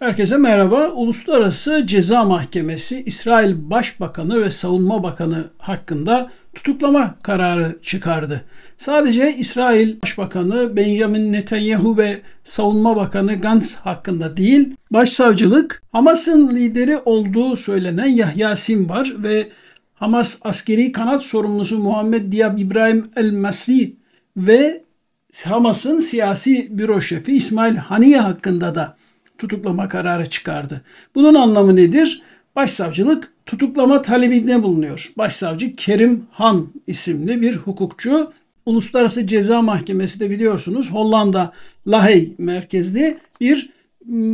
Herkese merhaba. Uluslararası Ceza Mahkemesi İsrail Başbakanı ve Savunma Bakanı hakkında tutuklama kararı çıkardı. Sadece İsrail Başbakanı Benjamin Netanyahu ve Savunma Bakanı Gantz hakkında değil, başsavcılık Hamas'ın lideri olduğu söylenen Yahya Sinvar ve Hamas askeri kanat sorumlusu Muhammed Diab İbrahim El Masri ve Hamas'ın siyasi büro şefi İsmail Haniye hakkında da tutuklama kararı çıkardı. Bunun anlamı nedir? Başsavcılık tutuklama talebinde bulunuyor. Başsavcı Kerim Han isimli bir hukukçu. Uluslararası Ceza Mahkemesi de biliyorsunuz Hollanda Lahey merkezli bir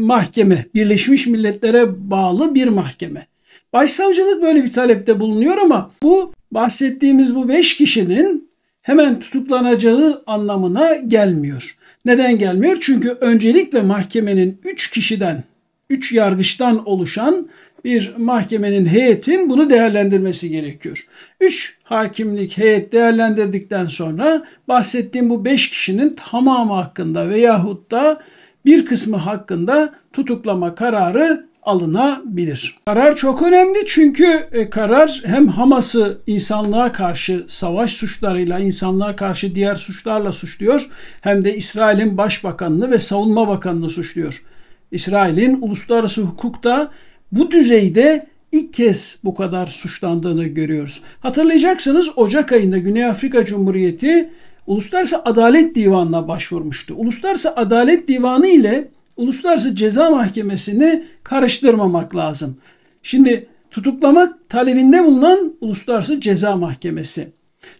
mahkeme. Birleşmiş Milletler'e bağlı bir mahkeme. Başsavcılık böyle bir talepte bulunuyor ama bu bahsettiğimiz bu beş kişinin hemen tutuklanacağı anlamına gelmiyor. Neden gelmiyor? Çünkü öncelikle mahkemenin 3 kişiden, 3 yargıçtan oluşan bir mahkemenin heyetin bunu değerlendirmesi gerekiyor. 3 hakimlik heyet değerlendirdikten sonra bahsettiğim bu 5 kişinin tamamı hakkında veyahut da bir kısmı hakkında tutuklama kararı alınabilir. Karar çok önemli çünkü e, karar hem Hamas'ı insanlığa karşı savaş suçlarıyla, insanlığa karşı diğer suçlarla suçluyor hem de İsrail'in başbakanını ve savunma bakanını suçluyor. İsrail'in uluslararası hukukta bu düzeyde ilk kez bu kadar suçlandığını görüyoruz. Hatırlayacaksınız Ocak ayında Güney Afrika Cumhuriyeti Uluslararası Adalet Divanı'na başvurmuştu. Uluslararası Adalet Divanı ile Uluslararası Ceza Mahkemesi'ni karıştırmamak lazım. Şimdi tutuklamak talebinde bulunan Uluslararası Ceza Mahkemesi.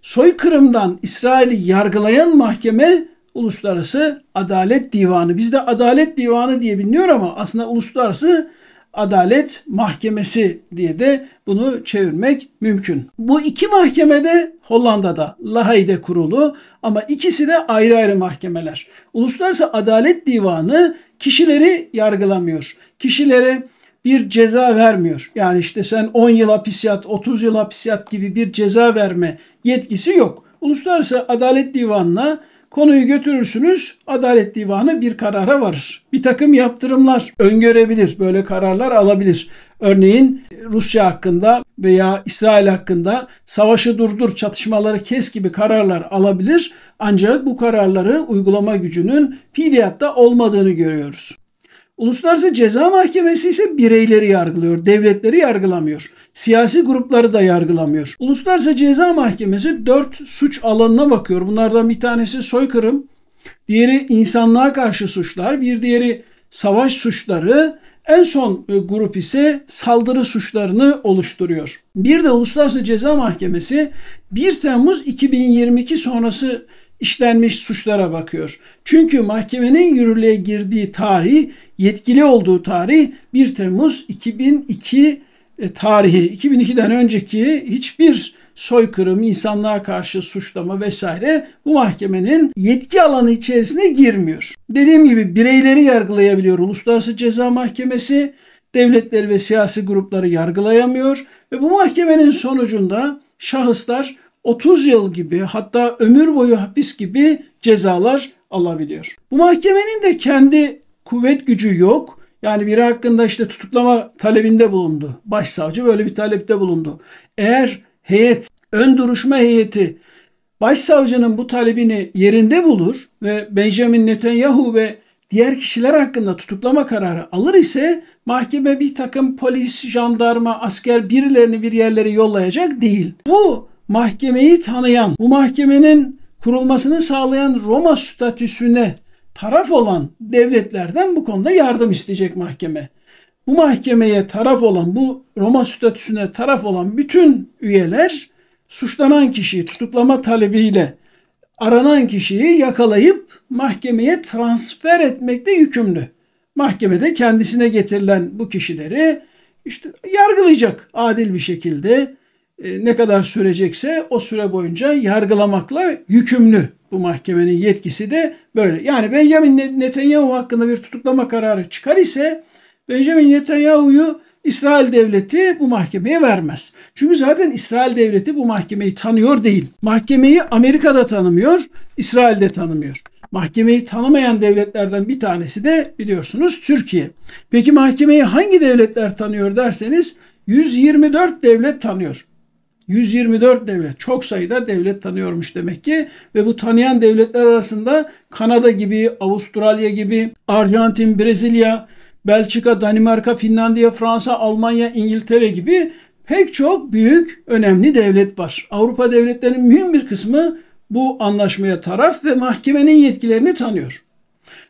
Soykırımdan İsrail'i yargılayan mahkeme Uluslararası Adalet Divanı. Bizde Adalet Divanı diye biliniyor ama aslında Uluslararası Adalet Mahkemesi diye de bunu çevirmek mümkün. Bu iki mahkemede Hollanda'da Lahey'de kurulu ama ikisi de ayrı ayrı mahkemeler. Uluslararası Adalet Divanı kişileri yargılamıyor. Kişilere bir ceza vermiyor. Yani işte sen 10 yıl hapis yat, 30 yıl hapis yat gibi bir ceza verme yetkisi yok. Uluslararası Adalet Divanı'na Konuyu götürürsünüz, Adalet Divanı bir karara varır. Bir takım yaptırımlar öngörebilir, böyle kararlar alabilir. Örneğin Rusya hakkında veya İsrail hakkında savaşı durdur, çatışmaları kes gibi kararlar alabilir. Ancak bu kararları uygulama gücünün fiiliyatta olmadığını görüyoruz. Uluslararası Ceza Mahkemesi ise bireyleri yargılıyor, devletleri yargılamıyor. Siyasi grupları da yargılamıyor. Uluslararası Ceza Mahkemesi dört suç alanına bakıyor. Bunlardan bir tanesi soykırım, diğeri insanlığa karşı suçlar, bir diğeri savaş suçları, en son e, grup ise saldırı suçlarını oluşturuyor. Bir de Uluslararası Ceza Mahkemesi 1 Temmuz 2022 sonrası işlenmiş suçlara bakıyor. Çünkü mahkemenin yürürlüğe girdiği tarih, yetkili olduğu tarih 1 Temmuz 2002 e, tarihi. 2002'den önceki hiçbir soykırım, insanlığa karşı suçlama vesaire bu mahkemenin yetki alanı içerisine girmiyor. Dediğim gibi bireyleri yargılayabiliyor Uluslararası Ceza Mahkemesi, devletleri ve siyasi grupları yargılayamıyor ve bu mahkemenin sonucunda şahıslar 30 yıl gibi hatta ömür boyu hapis gibi cezalar alabiliyor. Bu mahkemenin de kendi kuvvet gücü yok. Yani biri hakkında işte tutuklama talebinde bulundu. Başsavcı böyle bir talepte bulundu. Eğer heyet, ön duruşma heyeti başsavcının bu talebini yerinde bulur ve Benjamin Netanyahu ve diğer kişiler hakkında tutuklama kararı alır ise mahkeme bir takım polis, jandarma, asker birilerini bir yerlere yollayacak değil. Bu mahkemeyi tanıyan, bu mahkemenin kurulmasını sağlayan Roma statüsüne taraf olan devletlerden bu konuda yardım isteyecek mahkeme. Bu mahkemeye taraf olan, bu Roma statüsüne taraf olan bütün üyeler suçlanan kişiyi tutuklama talebiyle aranan kişiyi yakalayıp mahkemeye transfer etmekle yükümlü. Mahkemede kendisine getirilen bu kişileri işte yargılayacak adil bir şekilde e, ne kadar sürecekse o süre boyunca yargılamakla yükümlü bu mahkemenin yetkisi de böyle. Yani Benjamin Netanyahu hakkında bir tutuklama kararı çıkar ise Benjamin Netanyahu'yu İsrail devleti bu mahkemeye vermez. Çünkü zaten İsrail devleti bu mahkemeyi tanıyor değil. Mahkemeyi Amerika'da tanımıyor, İsrail'de tanımıyor. Mahkemeyi tanımayan devletlerden bir tanesi de biliyorsunuz Türkiye. Peki mahkemeyi hangi devletler tanıyor derseniz 124 devlet tanıyor. 124 devlet çok sayıda devlet tanıyormuş demek ki ve bu tanıyan devletler arasında Kanada gibi, Avustralya gibi, Arjantin, Brezilya, Belçika, Danimarka, Finlandiya, Fransa, Almanya, İngiltere gibi pek çok büyük önemli devlet var. Avrupa devletlerinin mühim bir kısmı bu anlaşmaya taraf ve mahkemenin yetkilerini tanıyor.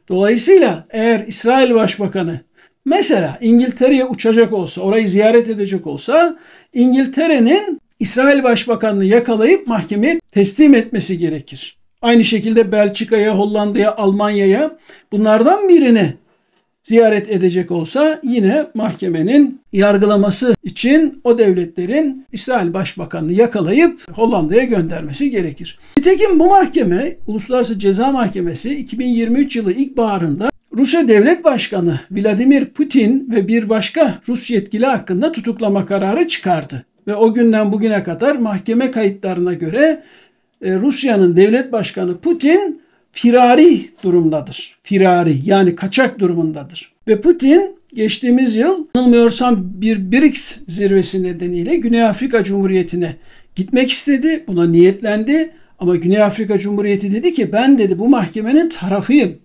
Dolayısıyla eğer İsrail Başbakanı mesela İngiltere'ye uçacak olsa, orayı ziyaret edecek olsa İngiltere'nin İsrail Başbakanını yakalayıp mahkemeye teslim etmesi gerekir. Aynı şekilde Belçika'ya, Hollanda'ya, Almanya'ya bunlardan birini ziyaret edecek olsa yine mahkemenin yargılaması için o devletlerin İsrail Başbakanını yakalayıp Hollanda'ya göndermesi gerekir. Nitekim bu mahkeme Uluslararası Ceza Mahkemesi 2023 yılı ilkbaharında Rusya Devlet Başkanı Vladimir Putin ve bir başka Rus yetkili hakkında tutuklama kararı çıkardı ve o günden bugüne kadar mahkeme kayıtlarına göre e, Rusya'nın devlet başkanı Putin firari durumdadır. Firari yani kaçak durumundadır. Ve Putin geçtiğimiz yıl anılmıyorsam bir BRICS zirvesi nedeniyle Güney Afrika Cumhuriyeti'ne gitmek istedi. Buna niyetlendi ama Güney Afrika Cumhuriyeti dedi ki ben dedi bu mahkemenin tarafıyım.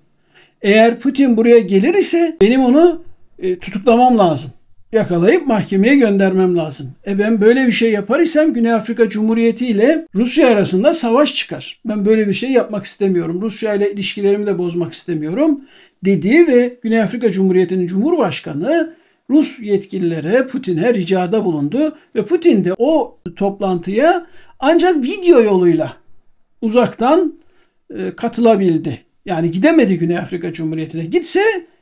Eğer Putin buraya gelir ise benim onu e, tutuklamam lazım yakalayıp mahkemeye göndermem lazım. E ben böyle bir şey yapar isem Güney Afrika Cumhuriyeti ile Rusya arasında savaş çıkar. Ben böyle bir şey yapmak istemiyorum. Rusya ile ilişkilerimi de bozmak istemiyorum Dediği ve Güney Afrika Cumhuriyeti'nin Cumhurbaşkanı Rus yetkililere Putin'e ricada bulundu ve Putin de o toplantıya ancak video yoluyla uzaktan e, katılabildi. Yani gidemedi Güney Afrika Cumhuriyeti'ne. Gitse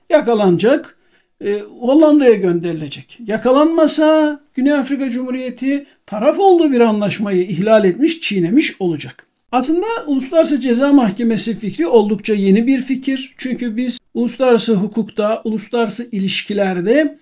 yakalanacak, e, Hollanda'ya gönderilecek. Yakalanmasa Güney Afrika Cumhuriyeti taraf olduğu bir anlaşmayı ihlal etmiş, çiğnemiş olacak. Aslında Uluslararası Ceza Mahkemesi fikri oldukça yeni bir fikir. Çünkü biz uluslararası hukukta, uluslararası ilişkilerde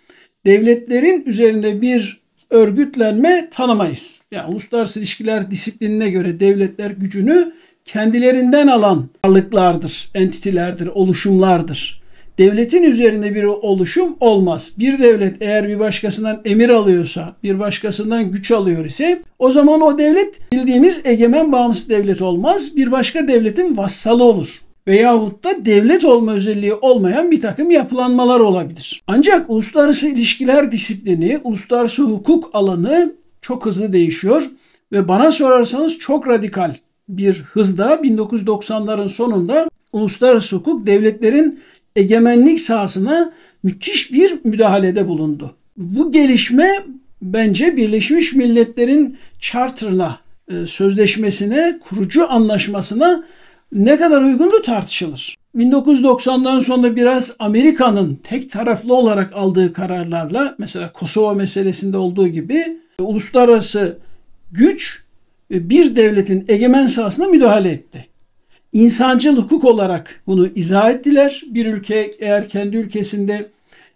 devletlerin üzerinde bir örgütlenme tanımayız. Yani uluslararası ilişkiler disiplinine göre devletler gücünü kendilerinden alan varlıklardır, entitilerdir, oluşumlardır devletin üzerinde bir oluşum olmaz. Bir devlet eğer bir başkasından emir alıyorsa, bir başkasından güç alıyor ise o zaman o devlet bildiğimiz egemen bağımsız devlet olmaz. Bir başka devletin vassalı olur veyahut da devlet olma özelliği olmayan bir takım yapılanmalar olabilir. Ancak uluslararası ilişkiler disiplini, uluslararası hukuk alanı çok hızlı değişiyor ve bana sorarsanız çok radikal bir hızda 1990'ların sonunda uluslararası hukuk devletlerin egemenlik sahasına müthiş bir müdahalede bulundu. Bu gelişme bence Birleşmiş Milletler'in charter'ına, e, sözleşmesine, kurucu anlaşmasına ne kadar uygundu tartışılır. 1990'dan sonra biraz Amerika'nın tek taraflı olarak aldığı kararlarla mesela Kosova meselesinde olduğu gibi e, uluslararası güç e, bir devletin egemen sahasına müdahale etti insancıl hukuk olarak bunu izah ettiler. Bir ülke eğer kendi ülkesinde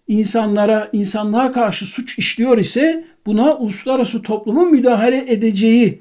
insanlara, insanlığa karşı suç işliyor ise buna uluslararası toplumun müdahale edeceği,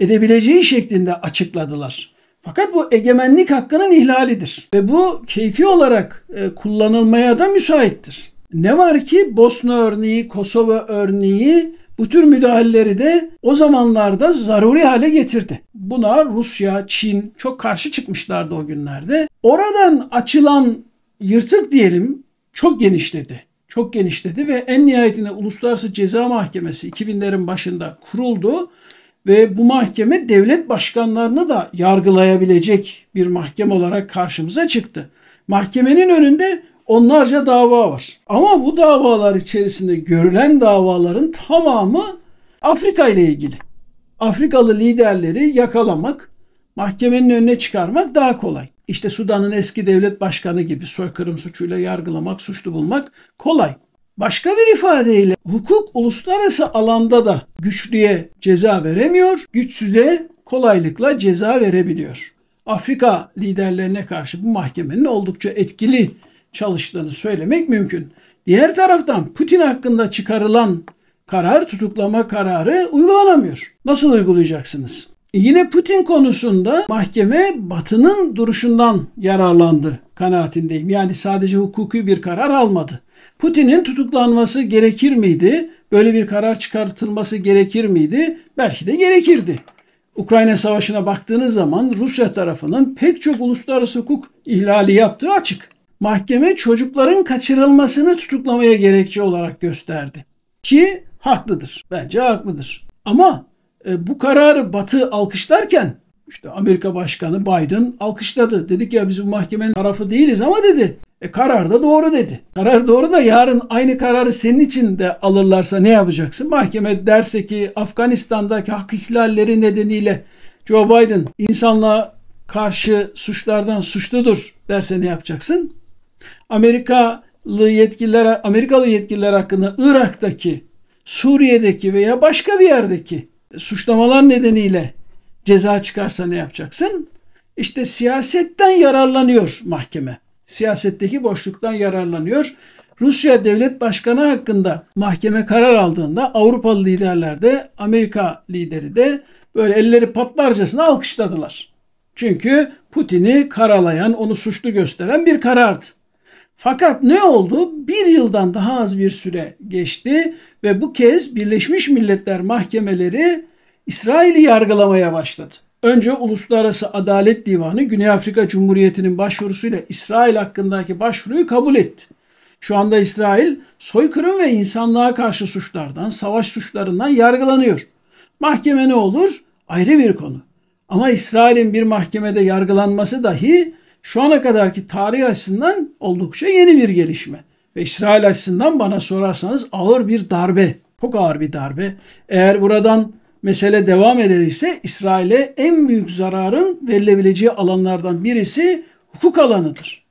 edebileceği şeklinde açıkladılar. Fakat bu egemenlik hakkının ihlalidir ve bu keyfi olarak e, kullanılmaya da müsaittir. Ne var ki Bosna örneği, Kosova örneği bu tür müdahaleleri de o zamanlarda zaruri hale getirdi buna Rusya, Çin çok karşı çıkmışlardı o günlerde. Oradan açılan yırtık diyelim çok genişledi. Çok genişledi ve en nihayetinde Uluslararası Ceza Mahkemesi 2000'lerin başında kuruldu ve bu mahkeme devlet başkanlarını da yargılayabilecek bir mahkeme olarak karşımıza çıktı. Mahkemenin önünde onlarca dava var. Ama bu davalar içerisinde görülen davaların tamamı Afrika ile ilgili. Afrikalı liderleri yakalamak, mahkemenin önüne çıkarmak daha kolay. İşte Sudan'ın eski devlet başkanı gibi soykırım suçuyla yargılamak, suçlu bulmak kolay. Başka bir ifadeyle hukuk uluslararası alanda da güçlüye ceza veremiyor, güçsüze kolaylıkla ceza verebiliyor. Afrika liderlerine karşı bu mahkemenin oldukça etkili çalıştığını söylemek mümkün. Diğer taraftan Putin hakkında çıkarılan karar, tutuklama kararı uygulanamıyor. Nasıl uygulayacaksınız? E, yine Putin konusunda mahkeme Batı'nın duruşundan yararlandı kanaatindeyim. Yani sadece hukuki bir karar almadı. Putin'in tutuklanması gerekir miydi? Böyle bir karar çıkartılması gerekir miydi? Belki de gerekirdi. Ukrayna Savaşı'na baktığınız zaman Rusya tarafının pek çok uluslararası hukuk ihlali yaptığı açık. Mahkeme çocukların kaçırılmasını tutuklamaya gerekçe olarak gösterdi. Ki haklıdır. Bence haklıdır. Ama e, bu kararı Batı alkışlarken işte Amerika Başkanı Biden alkışladı. Dedik ya biz bu mahkemenin tarafı değiliz ama dedi. E karar da doğru dedi. Karar doğru da yarın aynı kararı senin için de alırlarsa ne yapacaksın? Mahkeme derse ki Afganistan'daki hak ihlalleri nedeniyle Joe Biden insanlığa karşı suçlardan suçludur derse ne yapacaksın? Amerika yetkililer, Amerikalı yetkililer hakkında Irak'taki, Suriye'deki veya başka bir yerdeki suçlamalar nedeniyle ceza çıkarsa ne yapacaksın? İşte siyasetten yararlanıyor mahkeme. Siyasetteki boşluktan yararlanıyor. Rusya devlet başkanı hakkında mahkeme karar aldığında Avrupalı liderler de Amerika lideri de böyle elleri patlarcasına alkışladılar. Çünkü Putin'i karalayan, onu suçlu gösteren bir karardı. Fakat ne oldu? Bir yıldan daha az bir süre geçti ve bu kez Birleşmiş Milletler mahkemeleri İsrail'i yargılamaya başladı. Önce Uluslararası Adalet Divanı Güney Afrika Cumhuriyeti'nin başvurusuyla İsrail hakkındaki başvuruyu kabul etti. Şu anda İsrail soykırım ve insanlığa karşı suçlardan, savaş suçlarından yargılanıyor. Mahkeme ne olur? Ayrı bir konu. Ama İsrail'in bir mahkemede yargılanması dahi şu ana kadarki tarih açısından oldukça yeni bir gelişme. Ve İsrail açısından bana sorarsanız ağır bir darbe. Çok ağır bir darbe. Eğer buradan mesele devam eder ise İsrail'e en büyük zararın verilebileceği alanlardan birisi hukuk alanıdır.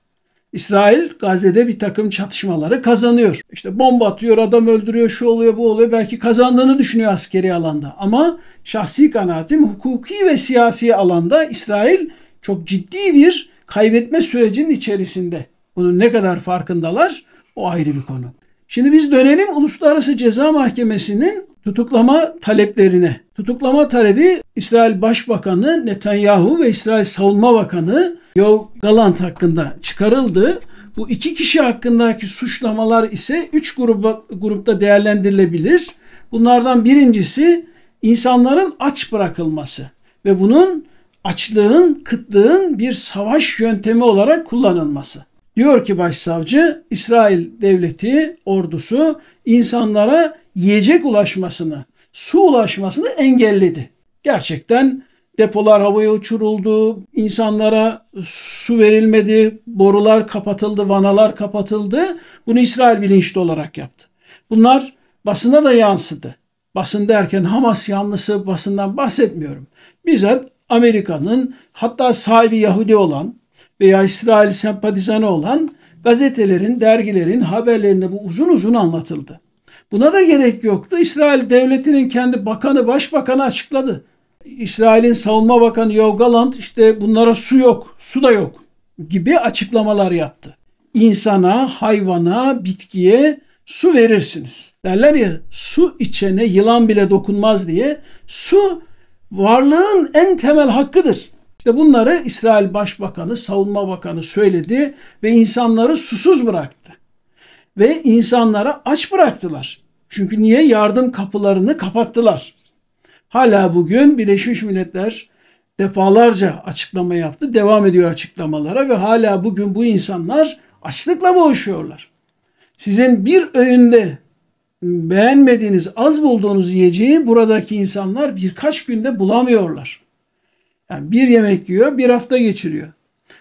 İsrail Gazze'de bir takım çatışmaları kazanıyor. İşte bomba atıyor, adam öldürüyor, şu oluyor, bu oluyor. Belki kazandığını düşünüyor askeri alanda. Ama şahsi kanaatim hukuki ve siyasi alanda İsrail çok ciddi bir kaybetme sürecinin içerisinde. Bunun ne kadar farkındalar o ayrı bir konu. Şimdi biz dönelim Uluslararası Ceza Mahkemesi'nin tutuklama taleplerine. Tutuklama talebi İsrail Başbakanı Netanyahu ve İsrail Savunma Bakanı Yov Galant hakkında çıkarıldı. Bu iki kişi hakkındaki suçlamalar ise üç gruba, grupta değerlendirilebilir. Bunlardan birincisi insanların aç bırakılması ve bunun açlığın, kıtlığın bir savaş yöntemi olarak kullanılması. Diyor ki başsavcı İsrail devleti ordusu insanlara yiyecek ulaşmasını, su ulaşmasını engelledi. Gerçekten depolar havaya uçuruldu, insanlara su verilmedi, borular kapatıldı, vanalar kapatıldı. Bunu İsrail bilinçli olarak yaptı. Bunlar basına da yansıdı. Basın derken Hamas yanlısı basından bahsetmiyorum. Bizzat Amerika'nın hatta sahibi Yahudi olan veya İsrail sempatizanı olan gazetelerin, dergilerin haberlerinde bu uzun uzun anlatıldı. Buna da gerek yoktu. İsrail devletinin kendi bakanı, başbakanı açıkladı. İsrail'in savunma bakanı Yov Galant işte bunlara su yok, su da yok gibi açıklamalar yaptı. İnsana, hayvana, bitkiye su verirsiniz. Derler ya su içene yılan bile dokunmaz diye. Su varlığın en temel hakkıdır. İşte bunları İsrail Başbakanı, Savunma Bakanı söyledi ve insanları susuz bıraktı. Ve insanlara aç bıraktılar. Çünkü niye? Yardım kapılarını kapattılar. Hala bugün Birleşmiş Milletler defalarca açıklama yaptı. Devam ediyor açıklamalara ve hala bugün bu insanlar açlıkla boğuşuyorlar. Sizin bir öğünde beğenmediğiniz, az bulduğunuz yiyeceği buradaki insanlar birkaç günde bulamıyorlar. Yani bir yemek yiyor, bir hafta geçiriyor.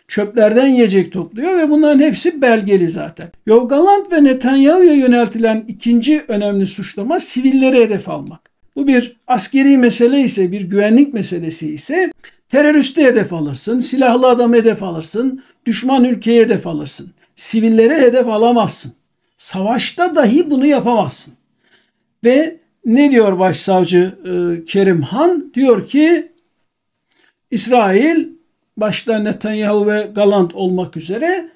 Çöplerden yiyecek topluyor ve bunların hepsi belgeli zaten. Yovgaland ve Netanyahu'ya yöneltilen ikinci önemli suçlama sivilleri hedef almak. Bu bir askeri mesele ise, bir güvenlik meselesi ise teröristi hedef alırsın, silahlı adam hedef alırsın, düşman ülkeye hedef alırsın. Sivillere hedef alamazsın. Savaşta dahi bunu yapamazsın. Ve ne diyor başsavcı e, Kerim Han? Diyor ki İsrail başta Netanyahu ve Galant olmak üzere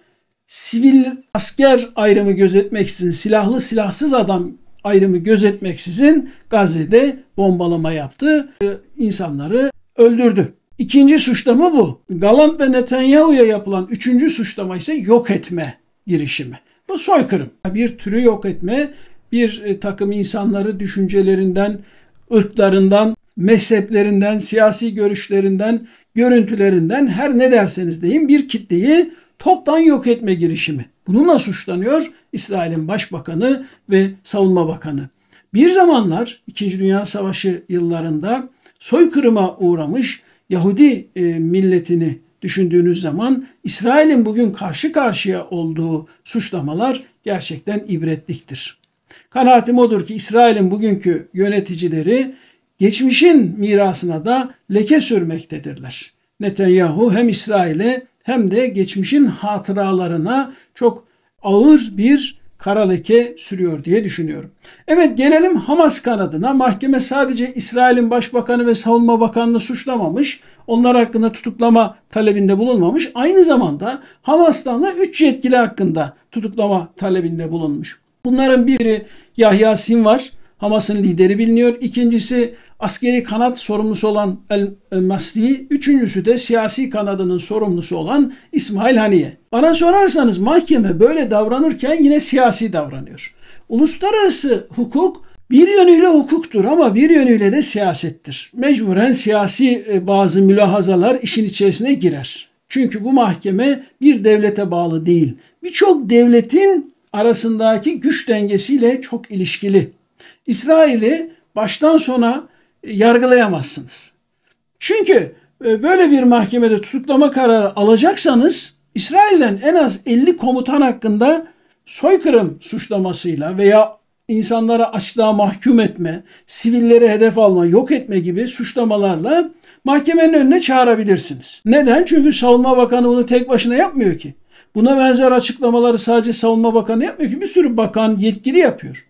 sivil asker ayrımı gözetmeksizin, silahlı silahsız adam ayrımı gözetmeksizin Gazze'de bombalama yaptı. E, insanları öldürdü. İkinci suçlama bu. Galant ve Netanyahu'ya yapılan üçüncü suçlama ise yok etme girişimi. Bu soykırım. Bir türü yok etme, bir e, takım insanları düşüncelerinden, ırklarından, mezheplerinden, siyasi görüşlerinden, görüntülerinden her ne derseniz deyin bir kitleyi toptan yok etme girişimi. Bununla suçlanıyor İsrail'in başbakanı ve savunma bakanı. Bir zamanlar 2. Dünya Savaşı yıllarında soykırıma uğramış Yahudi e, milletini düşündüğünüz zaman İsrail'in bugün karşı karşıya olduğu suçlamalar gerçekten ibretliktir. Kanaatim odur ki İsrail'in bugünkü yöneticileri geçmişin mirasına da leke sürmektedirler. Netanyahu hem İsrail'e hem de geçmişin hatıralarına çok ağır bir kara leke sürüyor diye düşünüyorum. Evet gelelim Hamas kanadına. Mahkeme sadece İsrail'in başbakanı ve savunma bakanını suçlamamış onlar hakkında tutuklama talebinde bulunmamış. Aynı zamanda Hamas'tan da 3 yetkili hakkında tutuklama talebinde bulunmuş. Bunların biri Yahya Sinvar, Hamas'ın lideri biliniyor. İkincisi askeri kanat sorumlusu olan El Masri. Üçüncüsü de siyasi kanadının sorumlusu olan İsmail Haniye. Bana sorarsanız mahkeme böyle davranırken yine siyasi davranıyor. Uluslararası hukuk bir yönüyle hukuktur ama bir yönüyle de siyasettir. Mecburen siyasi e, bazı mülahazalar işin içerisine girer. Çünkü bu mahkeme bir devlete bağlı değil. Birçok devletin arasındaki güç dengesiyle çok ilişkili. İsrail'i baştan sona e, yargılayamazsınız. Çünkü e, böyle bir mahkemede tutuklama kararı alacaksanız İsrail'den en az 50 komutan hakkında soykırım suçlamasıyla veya insanlara açlığa mahkum etme, sivilleri hedef alma, yok etme gibi suçlamalarla mahkemenin önüne çağırabilirsiniz. Neden? Çünkü Savunma Bakanı bunu tek başına yapmıyor ki. Buna benzer açıklamaları sadece Savunma Bakanı yapmıyor ki bir sürü bakan yetkili yapıyor.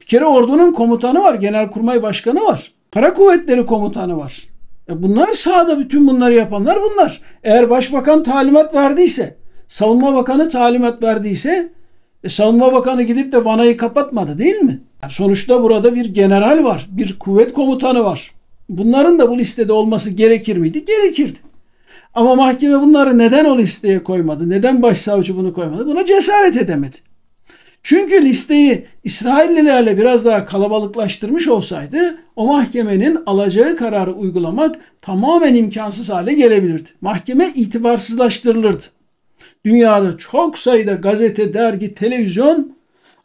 Bir kere ordunun komutanı var, genelkurmay başkanı var. Para kuvvetleri komutanı var. E bunlar sahada bütün bunları yapanlar bunlar. Eğer başbakan talimat verdiyse, savunma bakanı talimat verdiyse e, Savunma Bakanı gidip de Vanay'ı kapatmadı değil mi? Yani sonuçta burada bir general var, bir kuvvet komutanı var. Bunların da bu listede olması gerekir miydi? Gerekirdi. Ama mahkeme bunları neden o listeye koymadı? Neden başsavcı bunu koymadı? Buna cesaret edemedi. Çünkü listeyi İsraillilerle biraz daha kalabalıklaştırmış olsaydı o mahkemenin alacağı kararı uygulamak tamamen imkansız hale gelebilirdi. Mahkeme itibarsızlaştırılırdı dünyada çok sayıda gazete, dergi, televizyon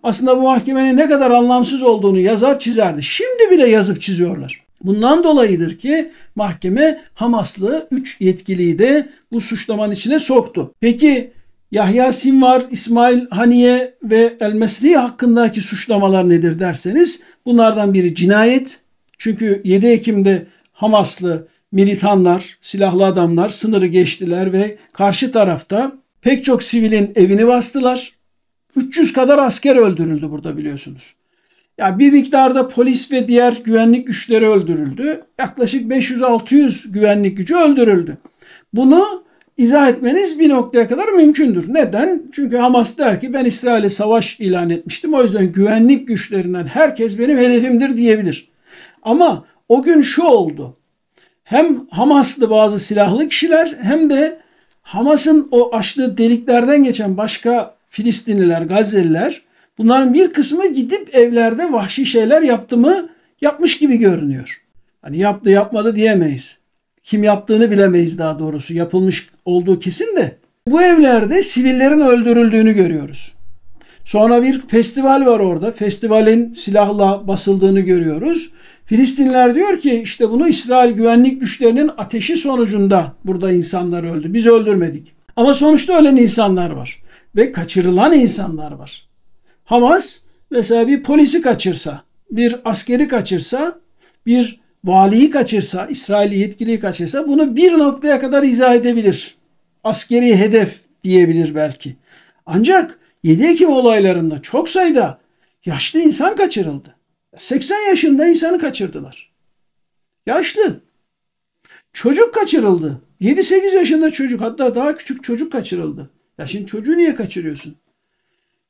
aslında bu mahkemenin ne kadar anlamsız olduğunu yazar çizerdi. Şimdi bile yazıp çiziyorlar. Bundan dolayıdır ki mahkeme Hamaslı 3 yetkiliyi de bu suçlamanın içine soktu. Peki Yahya Sinvar, İsmail Haniye ve El Mesri hakkındaki suçlamalar nedir derseniz bunlardan biri cinayet. Çünkü 7 Ekim'de Hamaslı militanlar, silahlı adamlar sınırı geçtiler ve karşı tarafta Pek çok sivilin evini bastılar. 300 kadar asker öldürüldü burada biliyorsunuz. Ya yani bir miktarda polis ve diğer güvenlik güçleri öldürüldü. Yaklaşık 500-600 güvenlik gücü öldürüldü. Bunu izah etmeniz bir noktaya kadar mümkündür. Neden? Çünkü Hamas der ki ben İsrail'e savaş ilan etmiştim. O yüzden güvenlik güçlerinden herkes benim hedefimdir diyebilir. Ama o gün şu oldu. Hem Hamaslı bazı silahlı kişiler hem de Hamas'ın o açtığı deliklerden geçen başka Filistinliler, Gazze'liler bunların bir kısmı gidip evlerde vahşi şeyler yaptı mı yapmış gibi görünüyor. Hani yaptı yapmadı diyemeyiz. Kim yaptığını bilemeyiz daha doğrusu. Yapılmış olduğu kesin de. Bu evlerde sivillerin öldürüldüğünü görüyoruz. Sonra bir festival var orada. Festivalin silahla basıldığını görüyoruz. Filistinler diyor ki işte bunu İsrail güvenlik güçlerinin ateşi sonucunda burada insanlar öldü. Biz öldürmedik. Ama sonuçta ölen insanlar var ve kaçırılan insanlar var. Hamas mesela bir polisi kaçırsa, bir askeri kaçırsa, bir valiyi kaçırsa, İsrail yetkiliyi kaçırsa bunu bir noktaya kadar izah edebilir. Askeri hedef diyebilir belki. Ancak 7 Ekim olaylarında çok sayıda yaşlı insan kaçırıldı. 80 yaşında insanı kaçırdılar. Yaşlı. Çocuk kaçırıldı. 7-8 yaşında çocuk hatta daha küçük çocuk kaçırıldı. Ya şimdi çocuğu niye kaçırıyorsun?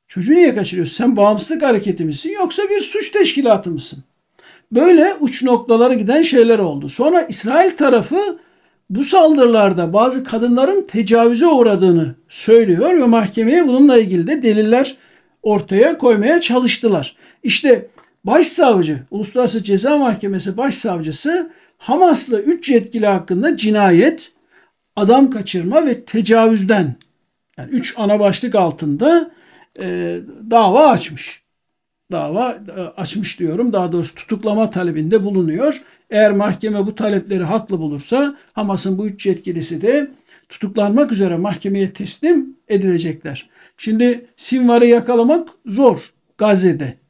Çocuğu niye kaçırıyorsun? Sen bağımsızlık hareketi misin yoksa bir suç teşkilatı mısın? Böyle uç noktalara giden şeyler oldu. Sonra İsrail tarafı bu saldırılarda bazı kadınların tecavüze uğradığını söylüyor ve mahkemeye bununla ilgili de deliller ortaya koymaya çalıştılar. İşte Başsavcı, Uluslararası Ceza Mahkemesi Başsavcısı Hamas'la üç yetkili hakkında cinayet, adam kaçırma ve tecavüzden yani üç ana başlık altında e, dava açmış. Dava e, açmış diyorum. Daha doğrusu tutuklama talebinde bulunuyor. Eğer mahkeme bu talepleri haklı bulursa Hamas'ın bu üç yetkilisi de tutuklanmak üzere mahkemeye teslim edilecekler. Şimdi Sinvar'ı yakalamak zor Gazze'de.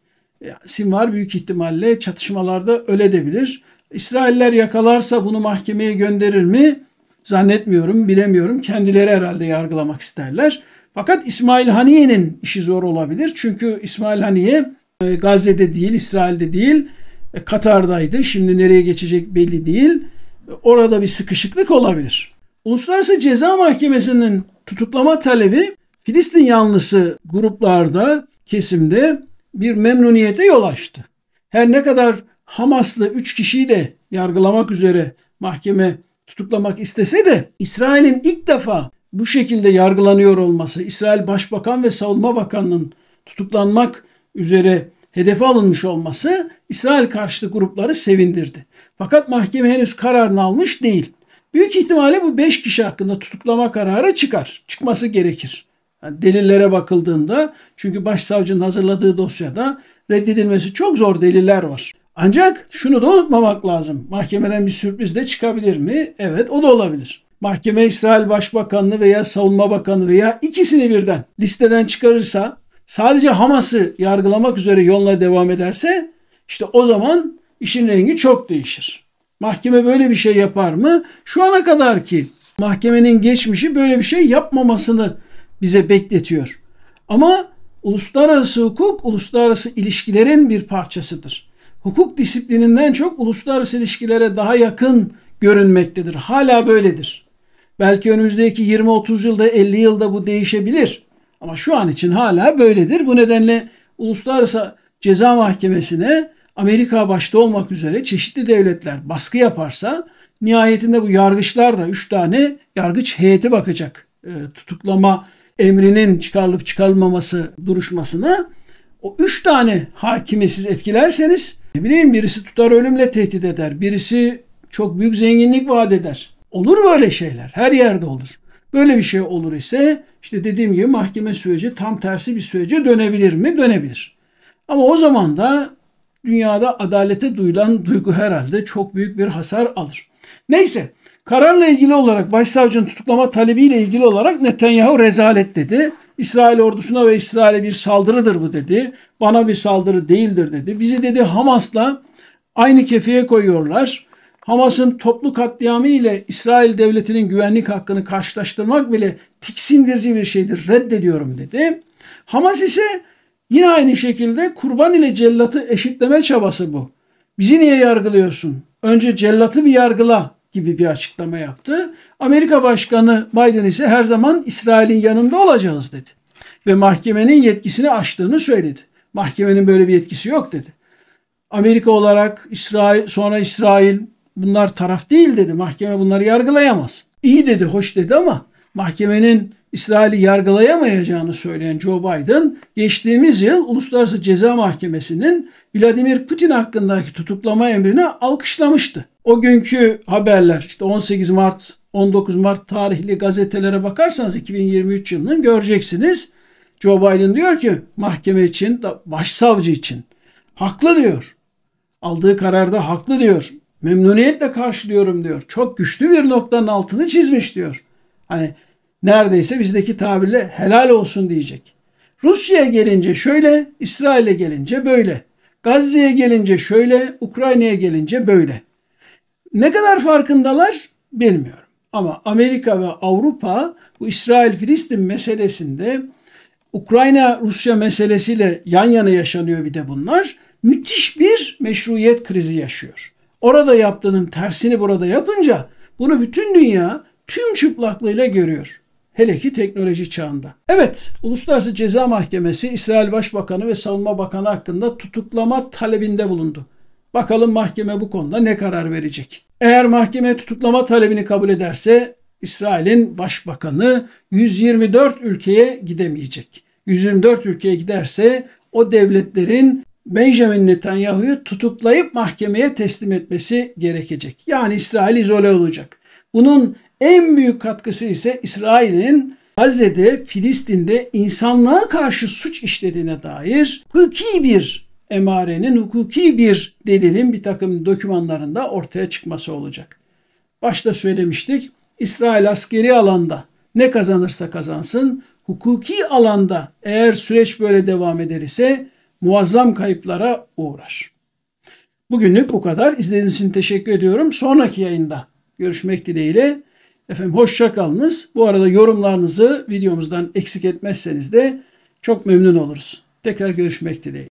Sinvar büyük ihtimalle çatışmalarda ölebilir. İsrailler yakalarsa bunu mahkemeye gönderir mi? Zannetmiyorum, bilemiyorum. Kendileri herhalde yargılamak isterler. Fakat İsmail Haniye'nin işi zor olabilir. Çünkü İsmail Haniye e, Gazze'de değil, İsrail'de değil, e, Katar'daydı. Şimdi nereye geçecek belli değil. E, orada bir sıkışıklık olabilir. Uluslararası Ceza Mahkemesi'nin tutuklama talebi Filistin yanlısı gruplarda, kesimde bir memnuniyete yol açtı. Her ne kadar Hamaslı üç kişiyi de yargılamak üzere mahkeme tutuklamak istese de İsrail'in ilk defa bu şekilde yargılanıyor olması, İsrail Başbakan ve Savunma Bakanı'nın tutuklanmak üzere hedefe alınmış olması İsrail karşıtı grupları sevindirdi. Fakat mahkeme henüz kararını almış değil. Büyük ihtimalle bu 5 kişi hakkında tutuklama kararı çıkar. Çıkması gerekir. Yani delillere bakıldığında çünkü başsavcının hazırladığı dosyada reddedilmesi çok zor deliller var. Ancak şunu da unutmamak lazım. Mahkemeden bir sürpriz de çıkabilir mi? Evet o da olabilir. Mahkeme İsrail başbakanı veya Savunma Bakanı veya ikisini birden listeden çıkarırsa sadece Hamas'ı yargılamak üzere yoluna devam ederse işte o zaman işin rengi çok değişir. Mahkeme böyle bir şey yapar mı? Şu ana kadar ki mahkemenin geçmişi böyle bir şey yapmamasını bize bekletiyor. Ama uluslararası hukuk uluslararası ilişkilerin bir parçasıdır. Hukuk disiplininden çok uluslararası ilişkilere daha yakın görünmektedir. Hala böyledir. Belki önümüzdeki 20-30 yılda 50 yılda bu değişebilir. Ama şu an için hala böyledir. Bu nedenle uluslararası ceza mahkemesine Amerika başta olmak üzere çeşitli devletler baskı yaparsa nihayetinde bu yargıçlar da 3 tane yargıç heyeti bakacak. E, tutuklama emrinin çıkarılıp çıkarılmaması duruşmasını o üç tane hakimi siz etkilerseniz ne bileyim birisi tutar ölümle tehdit eder. Birisi çok büyük zenginlik vaat eder. Olur böyle şeyler. Her yerde olur. Böyle bir şey olur ise işte dediğim gibi mahkeme süreci tam tersi bir sürece dönebilir mi? Dönebilir. Ama o zaman da dünyada adalete duyulan duygu herhalde çok büyük bir hasar alır. Neyse Kararla ilgili olarak başsavcının tutuklama talebiyle ilgili olarak Netanyahu rezalet dedi. İsrail ordusuna ve İsrail'e bir saldırıdır bu dedi. Bana bir saldırı değildir dedi. Bizi dedi Hamas'la aynı kefeye koyuyorlar. Hamas'ın toplu katliamı ile İsrail devletinin güvenlik hakkını karşılaştırmak bile tiksindirici bir şeydir. Reddediyorum dedi. Hamas ise yine aynı şekilde kurban ile cellatı eşitleme çabası bu. Bizi niye yargılıyorsun? Önce cellatı bir yargıla gibi bir açıklama yaptı. Amerika Başkanı Biden ise her zaman İsrail'in yanında olacağız dedi. Ve mahkemenin yetkisini aştığını söyledi. Mahkemenin böyle bir yetkisi yok dedi. Amerika olarak İsrail sonra İsrail bunlar taraf değil dedi. Mahkeme bunları yargılayamaz. İyi dedi, hoş dedi ama mahkemenin İsrail'i yargılayamayacağını söyleyen Joe Biden geçtiğimiz yıl Uluslararası Ceza Mahkemesi'nin Vladimir Putin hakkındaki tutuklama emrini alkışlamıştı. O günkü haberler işte 18 Mart 19 Mart tarihli gazetelere bakarsanız 2023 yılının göreceksiniz. Joe Biden diyor ki mahkeme için, başsavcı için haklı diyor. Aldığı kararda haklı diyor. Memnuniyetle karşılıyorum diyor. Çok güçlü bir noktanın altını çizmiş diyor. Hani neredeyse bizdeki tabirle helal olsun diyecek. Rusya'ya gelince şöyle, İsrail'e gelince böyle. Gazze'ye gelince şöyle, Ukrayna'ya gelince böyle. Ne kadar farkındalar bilmiyorum. Ama Amerika ve Avrupa bu İsrail-Filistin meselesinde Ukrayna-Rusya meselesiyle yan yana yaşanıyor bir de bunlar. Müthiş bir meşruiyet krizi yaşıyor. Orada yaptığının tersini burada yapınca bunu bütün dünya tüm çıplaklığıyla görüyor. Hele ki teknoloji çağında. Evet, Uluslararası Ceza Mahkemesi İsrail Başbakanı ve Savunma Bakanı hakkında tutuklama talebinde bulundu. Bakalım mahkeme bu konuda ne karar verecek? Eğer mahkeme tutuklama talebini kabul ederse İsrail'in başbakanı 124 ülkeye gidemeyecek. 124 ülkeye giderse o devletlerin Benjamin Netanyahu'yu tutuklayıp mahkemeye teslim etmesi gerekecek. Yani İsrail izole olacak. Bunun en büyük katkısı ise İsrail'in Gazze'de, Filistin'de insanlığa karşı suç işlediğine dair hukuki bir emarenin, hukuki bir delilin bir takım dokümanlarında ortaya çıkması olacak. Başta söylemiştik, İsrail askeri alanda ne kazanırsa kazansın, hukuki alanda eğer süreç böyle devam eder ise muazzam kayıplara uğrar. Bugünlük bu kadar. İzlediğiniz için teşekkür ediyorum. Sonraki yayında görüşmek dileğiyle. Efendim hoşça kalınız. Bu arada yorumlarınızı videomuzdan eksik etmezseniz de çok memnun oluruz. Tekrar görüşmek dileğiyle.